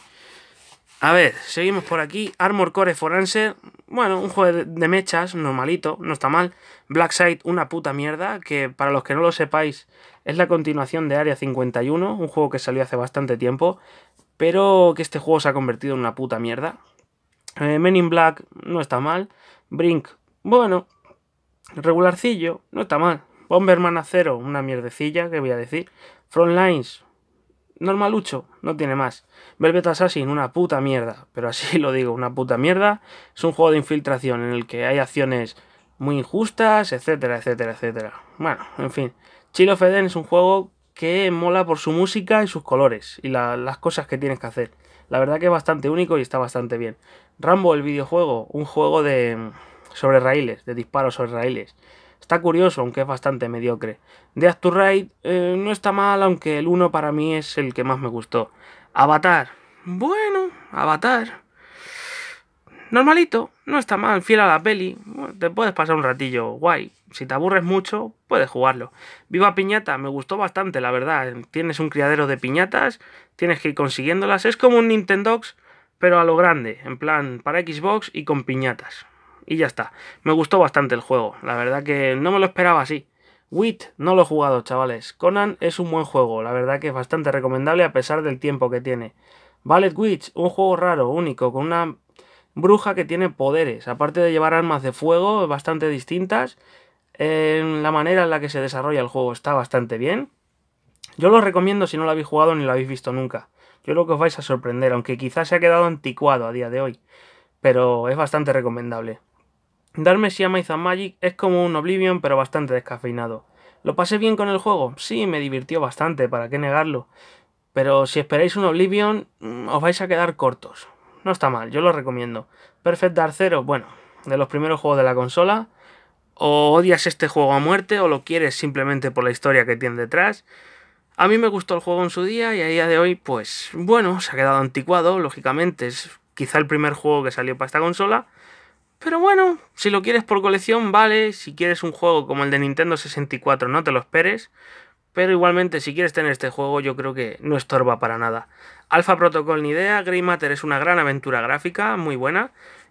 A ver, seguimos por aquí. Armor Core Forense. Bueno, un juego de mechas, normalito, no está mal. Black Side, una puta mierda, que para los que no lo sepáis, es la continuación de Area 51, un juego que salió hace bastante tiempo, pero que este juego se ha convertido en una puta mierda. Eh, Men in Black no está mal. Brink, bueno. Regularcillo, no está mal. Bomberman Acero, una mierdecilla, que voy a decir. Frontlines, normalucho, no tiene más. Velvet Assassin, una puta mierda, pero así lo digo, una puta mierda. Es un juego de infiltración en el que hay acciones muy injustas, etcétera, etcétera, etcétera. Bueno, en fin. Chill of Eden es un juego que mola por su música y sus colores y las cosas que tienes que hacer. La verdad que es bastante único y está bastante bien. Rambo, el videojuego, un juego de mm, sobre raíles, de disparos sobre raíles. Está curioso, aunque es bastante mediocre. Death to Ride eh, no está mal, aunque el 1 para mí es el que más me gustó. Avatar. Bueno, Avatar. Normalito, no está mal, fiel a la peli. te puedes pasar un ratillo, guay. Si te aburres mucho, puedes jugarlo. Viva Piñata, me gustó bastante, la verdad. Tienes un criadero de piñatas, tienes que ir consiguiéndolas. Es como un Nintendox, pero a lo grande, en plan para Xbox y con piñatas. Y ya está. Me gustó bastante el juego, la verdad que no me lo esperaba así. Wit no lo he jugado, chavales. Conan es un buen juego, la verdad que es bastante recomendable a pesar del tiempo que tiene. Ballet Witch, un juego raro, único, con una bruja que tiene poderes, aparte de llevar armas de fuego bastante distintas. la manera en la que se desarrolla el juego está bastante bien. Yo lo recomiendo si no lo habéis jugado ni lo habéis visto nunca. Yo creo que os vais a sorprender, aunque quizás se ha quedado anticuado a día de hoy, pero es bastante recomendable. Darme si and Magic es como un Oblivion, pero bastante descafeinado. ¿Lo pasé bien con el juego? Sí, me divirtió bastante, ¿para qué negarlo? Pero si esperáis un Oblivion, mm, os vais a quedar cortos. No está mal, yo lo recomiendo. Perfect Dark Zero, bueno, de los primeros juegos de la consola. O odias este juego a muerte, o lo quieres simplemente por la historia que tiene detrás. A mí me gustó el juego en su día y a día de hoy, pues bueno, se ha quedado anticuado, lógicamente. Es quizá el primer juego que salió para esta consola. Pero bueno, si lo quieres por colección, vale. Si quieres un juego como el de Nintendo 64, no te lo esperes. Pero igualmente, si quieres tener este juego, yo creo que no estorba para nada. Alpha Protocol ni idea, Grey Matter es una gran aventura gráfica, muy buena.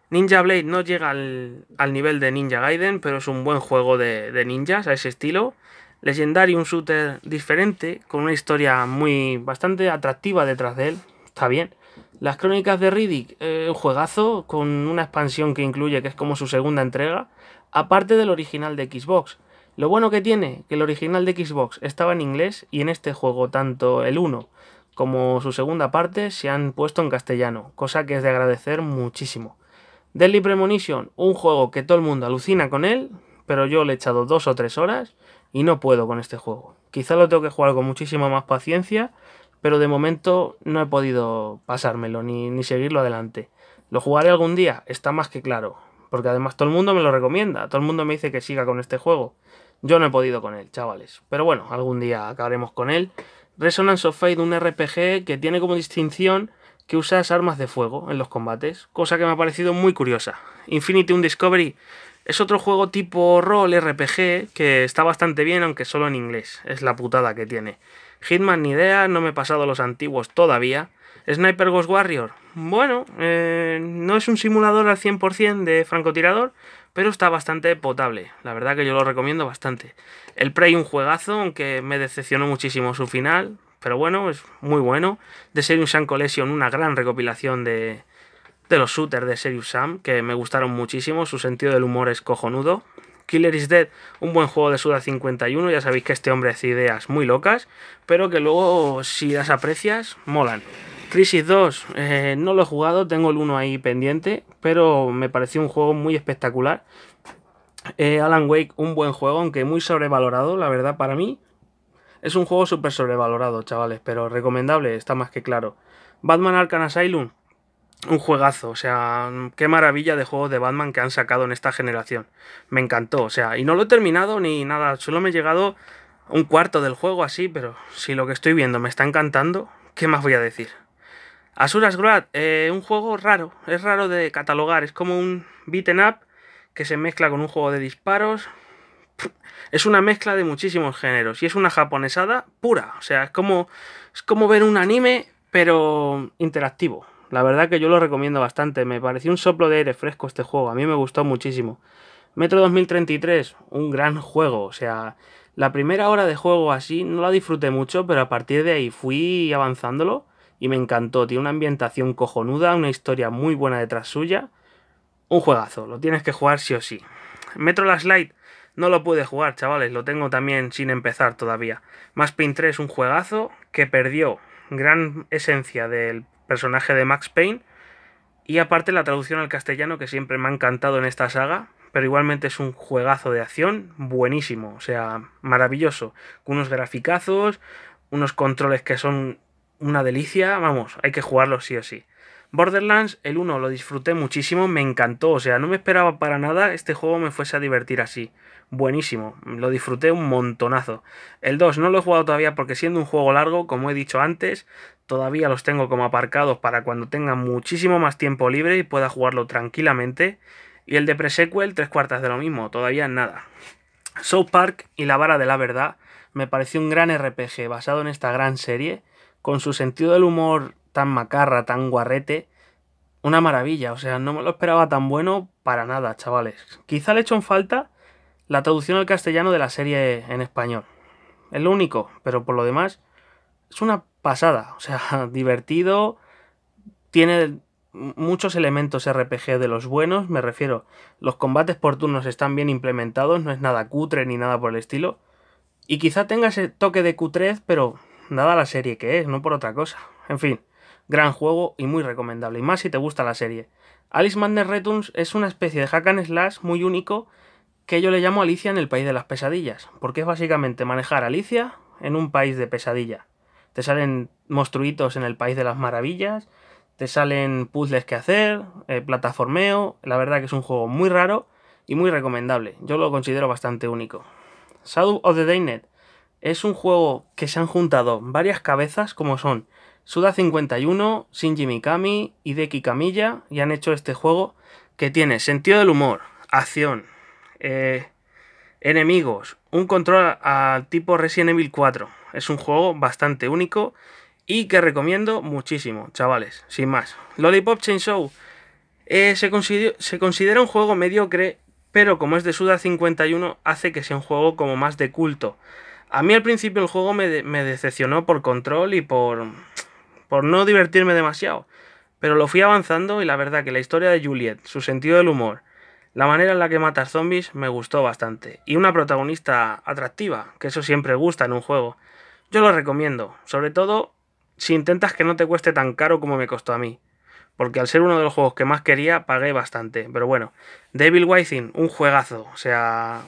Ninja Blade no llega al, nivel de Ninja Gaiden, pero es un buen juego de ninjas a ese estilo legendario, un shooter diferente, con una historia muy bastante atractiva detrás de él. Está bien. Las crónicas de Riddick, eh, un juegazo con una expansión que incluye, que es como su segunda entrega, aparte del original de Xbox. Lo bueno que tiene, que el original de Xbox estaba en inglés y en este juego tanto el 1 como su segunda parte se han puesto en castellano, cosa que es de agradecer muchísimo. Deadly Premonition, un juego que todo el mundo alucina con él, pero yo le he echado dos o tres horas y no puedo con este juego. Quizá lo tengo que jugar con muchísima más paciencia, pero de momento no he podido pasármelo ni, seguirlo adelante. ¿Lo jugaré algún día? Está más que claro, porque además todo el mundo me lo recomienda, todo el mundo me dice que siga con este juego. Yo no he podido con él, chavales, pero bueno, algún día acabaremos con él. Resonance of Fate, un RPG que tiene como distinción que usas armas de fuego en los combates, cosa que me ha parecido muy curiosa. Infinity un Discovery es otro juego tipo rol RPG que está bastante bien, aunque solo en inglés. Es la putada que tiene. Hitman ni idea, no me he pasado los antiguos todavía. Sniper Ghost Warrior. Bueno, eh, no es un simulador al 100% de francotirador, pero está bastante potable. La verdad que yo lo recomiendo bastante. El Prey un juegazo, aunque me decepcionó muchísimo su final, pero bueno, es muy bueno. De The Shank Collection, una gran recopilación de, de los shooters de Serious Sam, que me gustaron muchísimo, su sentido del humor es cojonudo. Killer is Dead, un buen juego de Suda 51, ya sabéis que este hombre hace ideas muy locas, pero que luego si las aprecias, molan. Crisis 2, eh, no lo he jugado, tengo el 1 ahí pendiente, pero me pareció un juego muy espectacular. Eh, Alan Wake, un buen juego, aunque muy sobrevalorado, la verdad, para mí. Es un juego súper sobrevalorado, chavales, pero recomendable, está más que claro. Batman Arkham Asylum, un juegazo, o sea, qué maravilla de juegos de Batman que han sacado en esta generación. Me encantó, o sea, y no lo he terminado ni nada, solo me he llegado un cuarto del juego así, pero si lo que estoy viendo me está encantando, ¿qué más voy a decir? Asuras Grad, eh, un juego raro, es raro de catalogar, es como un beaten up que se mezcla con un juego de disparos. Es una mezcla de muchísimos géneros y es una japonesada pura, o sea, es como, es como ver un anime pero interactivo. La verdad que yo lo recomiendo bastante. Me pareció un soplo de aire fresco este juego. A mí me gustó muchísimo. Metro 2033, un gran juego. O sea, la primera hora de juego así no la disfruté mucho, pero a partir de ahí fui avanzándolo y me encantó. Tiene una ambientación cojonuda, una historia muy buena detrás suya. Un juegazo, lo tienes que jugar sí o sí. Metro Last Light no lo pude jugar, chavales, lo tengo también sin empezar todavía. Más Pin 3, un juegazo que perdió gran esencia del personaje de Max Payne. Y aparte la traducción al castellano que siempre me ha encantado en esta saga, pero igualmente es un juegazo de acción buenísimo, o sea, maravilloso, con unos graficazos, unos controles que son una delicia, vamos, hay que jugarlo sí o sí. Borderlands, el 1 lo disfruté muchísimo, me encantó, o sea, no me esperaba para nada este juego me fuese a divertir así. Buenísimo, lo disfruté un montonazo. El 2 no lo he jugado todavía porque siendo un juego largo, como he dicho antes, todavía los tengo como aparcados para cuando tenga muchísimo más tiempo libre y pueda jugarlo tranquilamente. Y el de pre-sequel, tres cuartas de lo mismo, todavía nada. South Park y La Vara de la Verdad me pareció un gran RPG basado en esta gran serie, con su sentido del humor tan macarra, tan guarrete. Una maravilla, o sea, no me lo esperaba tan bueno para nada, chavales. Quizá le echo falta la traducción al castellano de la serie en español. Es lo único, pero por lo demás es una pasada, o sea, divertido, tiene muchos elementos RPG de los buenos, me refiero, los combates por turnos están bien implementados, no es nada cutre ni nada por el estilo, y quizá tenga ese toque de cutrez, pero nada la serie que es, no por otra cosa. En fin, Gran juego y muy recomendable, y más si te gusta la serie. Alice Madness Returns es una especie de hack and slash muy único que yo le llamo Alicia en el país de las pesadillas, porque es básicamente manejar Alicia en un país de pesadilla. Te salen monstruitos en el país de las maravillas, te salen puzzles que hacer, eh, plataformeo, la verdad que es un juego muy raro y muy recomendable, yo lo considero bastante único. Shadow of the Daynet es un juego que se han juntado varias cabezas como son Suda 51, Shinji Mikami y Deki Kamiya y han hecho este juego que tiene sentido del humor, acción, eh, enemigos, un control al tipo Resident Evil 4. Es un juego bastante único y que recomiendo muchísimo, chavales, sin más. Lollipop Chain Show eh, se, considera, se considera un juego mediocre, pero como es de Suda 51 hace que sea un juego como más de culto. A mí al principio el juego me decepcionó por control y por por no divertirme demasiado. Pero lo fui avanzando y la verdad que la historia de Juliet, su sentido del humor, la manera en la que matas zombies me gustó bastante. Y una protagonista atractiva, que eso siempre gusta en un juego. Yo lo recomiendo, sobre todo si intentas que no te cueste tan caro como me costó a mí. Porque al ser uno de los juegos que más quería, pagué bastante. Pero bueno, Devil Within, un juegazo. O sea,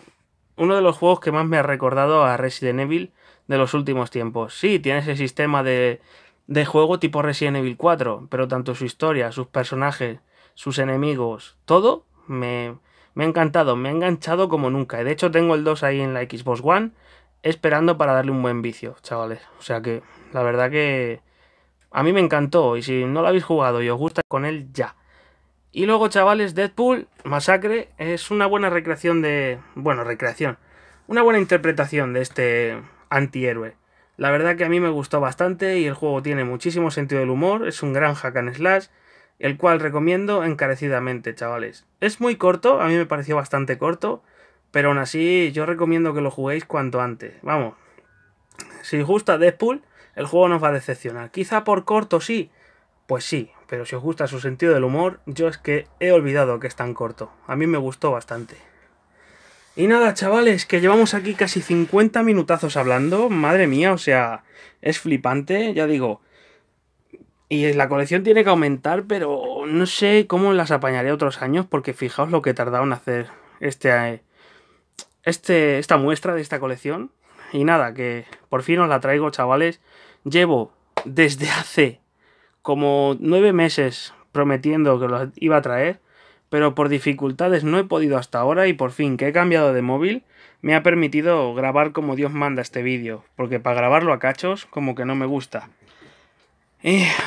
uno de los juegos que más me ha recordado a Resident Evil de los últimos tiempos. Sí, tiene ese sistema de de juego tipo Resident Evil 4, pero tanto su historia, sus personajes, sus enemigos, todo me, me ha encantado, me ha enganchado como nunca. de hecho tengo el 2 ahí en la Xbox One esperando para darle un buen vicio, chavales. O sea que la verdad que a mí me encantó y si no lo habéis jugado y os gusta con él ya. Y luego, chavales, Deadpool Masacre es una buena recreación de... Bueno, recreación. Una buena interpretación de este antihéroe. La verdad que a mí me gustó bastante y el juego tiene muchísimo sentido del humor, es un gran hack and slash, el cual recomiendo encarecidamente, chavales. Es muy corto, a mí me pareció bastante corto, pero aún así yo recomiendo que lo juguéis cuanto antes. Vamos, si os gusta Deadpool, el juego nos va a decepcionar. Quizá por corto sí, pues sí, pero si os gusta su sentido del humor, yo es que he olvidado que es tan corto. A mí me gustó bastante. Y nada, chavales, que llevamos aquí casi 50 minutazos hablando. Madre mía, o sea, es flipante, ya digo. Y la colección tiene que aumentar, pero no sé cómo las apañaré otros años, porque fijaos lo que tardaron en hacer este, eh, este, esta muestra de esta colección. Y nada, que por fin os la traigo, chavales. Llevo desde hace como nueve meses prometiendo que los iba a traer pero por dificultades no he podido hasta ahora y por fin que he cambiado de móvil me ha permitido grabar como Dios manda este vídeo, porque para grabarlo a cachos como que no me gusta. Eh,